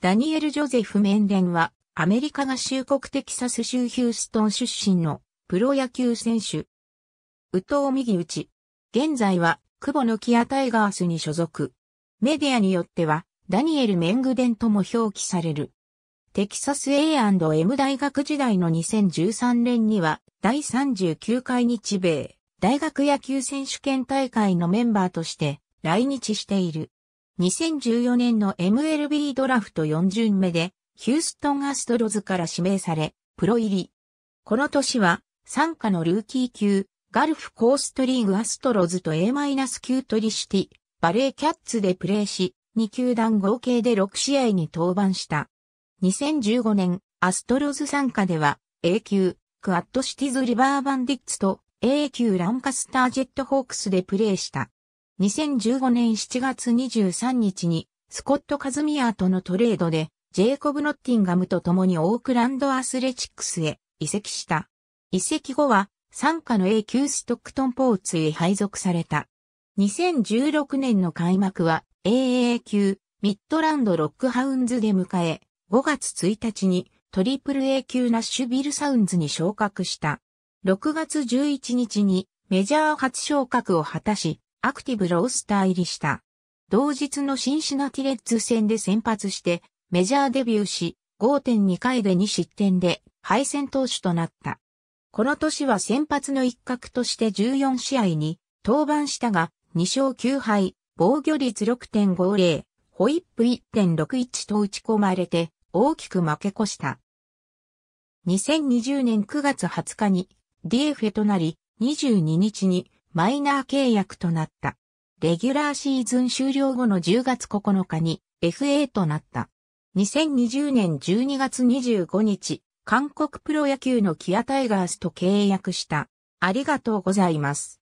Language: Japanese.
ダニエル・ジョゼフ・メンデンは、アメリカ合衆国テキサス州ヒューストン出身のプロ野球選手。宇藤右打ち。現在は、久保のキアタイガースに所属。メディアによっては、ダニエル・メングデンとも表記される。テキサス A&M 大学時代の2013年には、第39回日米大学野球選手権大会のメンバーとして来日している。2014年の MLB ドラフト4巡目で、ヒューストンアストロズから指名され、プロ入り。この年は、参加のルーキー級、ガルフコーストリーグアストロズと A-9 トリシティ、バレーキャッツでプレーし、2球団合計で6試合に登板した。2015年、アストロズ参加では、A 級、クアッドシティズ・リバーバンディッツと A 級ランカスター・ジェットホークスでプレーした。2015年7月23日に、スコット・カズミアーとのトレードで、ジェイコブ・ノッティンガムと共にオークランド・アスレチックスへ移籍した。移籍後は、参加の A 級ストックトンポーツへ配属された。2016年の開幕は AAA 級ミッドランドロックハウンズで迎え、5月1日にトリプル A 級ナッシュビルサウンズに昇格した。6月11日にメジャー初昇格を果たし、アクティブロースター入りした。同日のシンシナティレッズ戦で先発して、メジャーデビューし、5.2回で2失点で敗戦投手となった。この年は先発の一角として14試合に登板したが、2勝9敗、防御率6.50、ホイップ1.61と打ち込まれて、大きく負け越した。2020年9月20日に DF へとなり、22日にマイナー契約となった。レギュラーシーズン終了後の10月9日に FA となった。2020年12月25日、韓国プロ野球のキアタイガースと契約した。ありがとうございます。